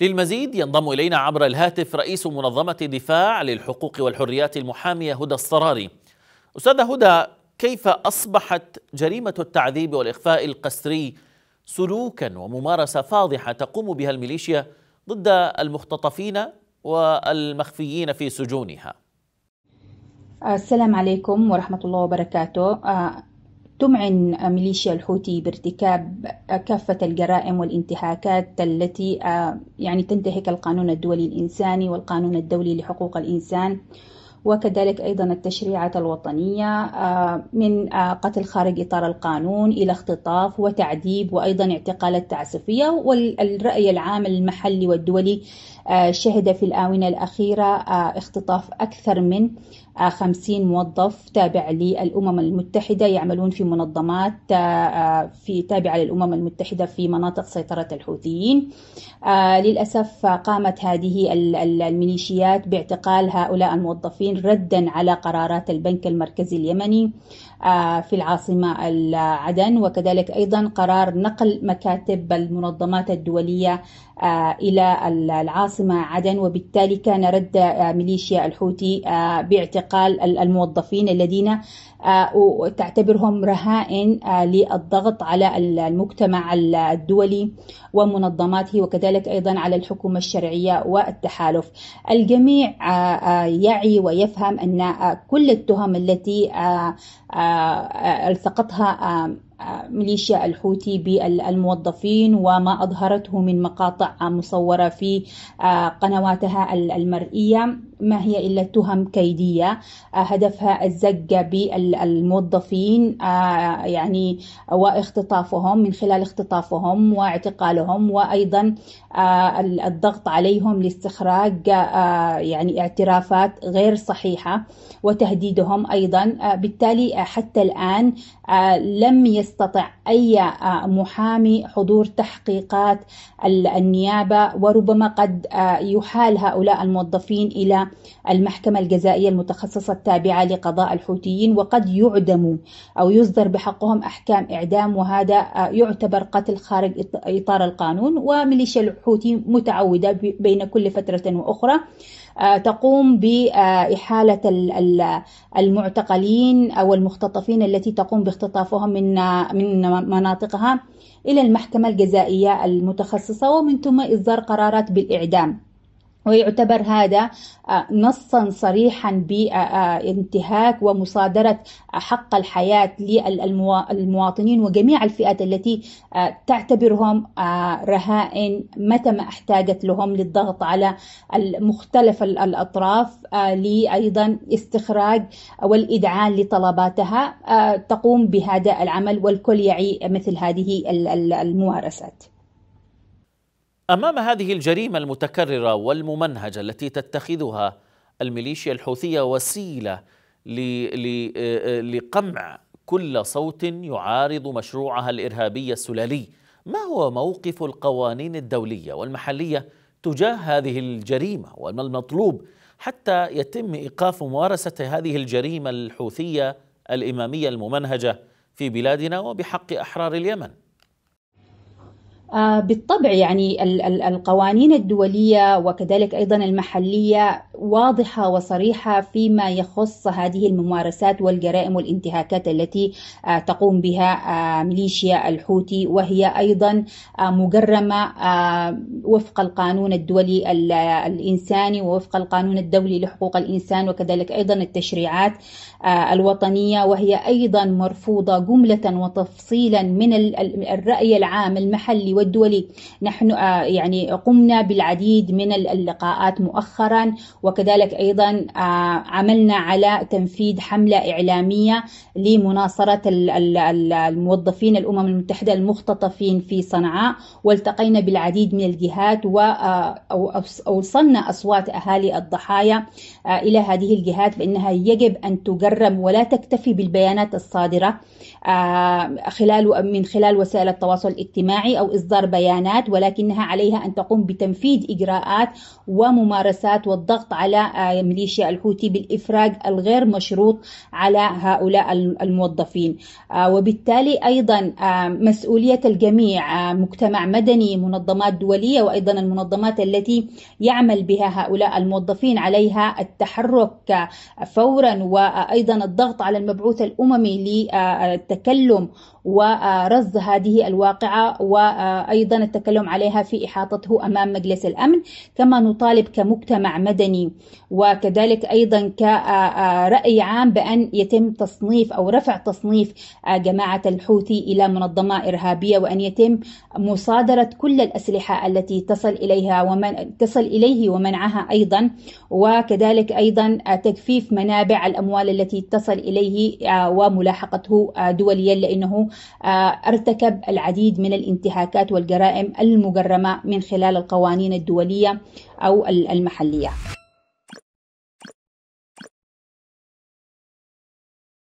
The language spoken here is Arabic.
للمزيد ينضم إلينا عبر الهاتف رئيس منظمة دفاع للحقوق والحريات المحامية هدى الصراري أستاذة هدى كيف أصبحت جريمة التعذيب والإخفاء القسري سلوكا وممارسة فاضحة تقوم بها الميليشيا ضد المختطفين والمخفيين في سجونها السلام عليكم ورحمة الله وبركاته آه، تمعن ميليشيا الحوثي بارتكاب كافة الجرائم والانتهاكات التي آه، يعني تنتهك القانون الدولي الإنساني والقانون الدولي لحقوق الإنسان وكذلك أيضا التشريعات الوطنية آه، من آه، قتل خارج إطار القانون إلى اختطاف وتعذيب وأيضا اعتقالات تعسفية والرأي العام المحلي والدولي آه، شهد في الآونة الأخيرة آه، اختطاف أكثر من 50 آه، موظف تابع للأمم المتحدة يعملون في منظمات في تابعة للأمم المتحدة في مناطق سيطرة الحوثيين للأسف قامت هذه الميليشيات باعتقال هؤلاء الموظفين ردا على قرارات البنك المركزي اليمني في العاصمة عدن وكذلك أيضا قرار نقل مكاتب المنظمات الدولية إلى العاصمة العاصمة عدن وبالتالي كان رد آه، ميليشيا الحوثي آه، باعتقال الموظفين الذين آه، تعتبرهم رهائن للضغط على المجتمع الدولي ومنظماته وكذلك أيضا على الحكومة الشرعية والتحالف الجميع يعي ويفهم أن كل التهم التي آه، آه، التقطها آه، ميليشيا الحوثي بالموظفين وما أظهرته من مقاطع مصورة في قنواتها المرئية ما هي إلا تهم كيدية آه، هدفها الزق بالموظفين آه، يعني واختطافهم من خلال اختطافهم واعتقالهم وأيضا آه، الضغط عليهم لاستخراج يعني اعترافات غير صحيحة وتهديدهم أيضا بالتالي حتى الآن لم يستطع أي محامي حضور تحقيقات النيابة وربما قد يحال هؤلاء الموظفين إلى المحكمة الجزائية المتخصصة التابعة لقضاء الحوثيين وقد يعدموا أو يصدر بحقهم أحكام إعدام وهذا يعتبر قتل خارج إطار القانون وميليشيا الحوثي متعودة بين كل فترة وأخرى آه، تقوم بإحالة المعتقلين أو المختطفين التي تقوم باختطافهم من آه، من مناطقها إلى المحكمة الجزائية المتخصصة ومن ثم إصدار قرارات بالإعدام ويعتبر هذا آه، نصا صريحا بانتهاك ومصادرة حق الحياة للمواطنين وجميع الفئات التي آه، تعتبرهم آه، رهائن متى ما احتاجت لهم للضغط على مختلف الأطراف لأيضا استخراج والإدعان لطلباتها تقوم بهذا العمل والكل يعي مثل هذه الممارسات امام هذه الجريمه المتكرره والممنهجه التي تتخذها الميليشيا الحوثيه وسيله آه، آه، لقمع كل صوت يعارض مشروعها الارهابي السلالي ما هو موقف القوانين الدوليه والمحليه تجاه هذه الجريمه وما المطلوب حتى يتم ايقاف ممارسه هذه الجريمه الحوثيه الاماميه الممنهجه في بلادنا وبحق احرار اليمن آه، بالطبع يعني القوانين الدولية وكذلك أيضا المحلية واضحة وصريحة فيما يخص هذه الممارسات والجرائم والانتهاكات التي آه، تقوم بها آه، ميليشيا الحوثي وهي أيضا مجرمة وفق القانون الدولي الإنساني ووفق القانون الدولي لحقوق الإنسان وكذلك أيضا التشريعات الوطنية وهي أيضا مرفوضة جملة وتفصيلا من الرأي العام المحلي والدولي نحن آه، يعني قمنا بالعديد من اللقاءات مؤخرا وكذلك أيضا آه، عملنا على تنفيذ حملة إعلامية لمناصرة الموظفين الأمم المتحدة المختطفين في صنعاء والتقينا بالعديد من الجهات وأوصلنا آه، أصوات أهالي الضحايا إلى هذه الجهات بأنها يجب أن تجرم ولا تكتفي بالبيانات الصادرة خلال من خلال وسائل التواصل الاجتماعي أو إصدار إصدار بيانات ولكنها عليها أن تقوم بتنفيذ إجراءات وممارسات والضغط على آه، ميليشيا الحوثي بالإفراج الغير مشروط على هؤلاء الموظفين آه، وبالتالي أيضا آه، مسؤولية الجميع مجتمع مدني منظمات دولية وأيضا المنظمات التي يعمل بها هؤلاء الموظفين عليها التحرك فورا وأيضا الضغط على المبعوث الأممي للتكلم ورصد هذه الواقعة وأيضا التكلم عليها في إحاطته أمام مجلس الأمن كما نطالب كمجتمع مدني وكذلك أيضا كرأي عام بأن يتم تصنيف أو رفع تصنيف جماعة الحوثي إلى منظمة إرهابية وأن يتم مصادرة كل الأسلحة التي تصل إليها ومن تصل إليه ومنعها أيضا وكذلك أيضا تجفيف منابع الأموال التي تصل إليه آه، وملاحقته آه، دوليا لأنه آه، ارتكب العديد من الانتهاكات والجرائم المجرمة من خلال القوانين الدولية أو المحلية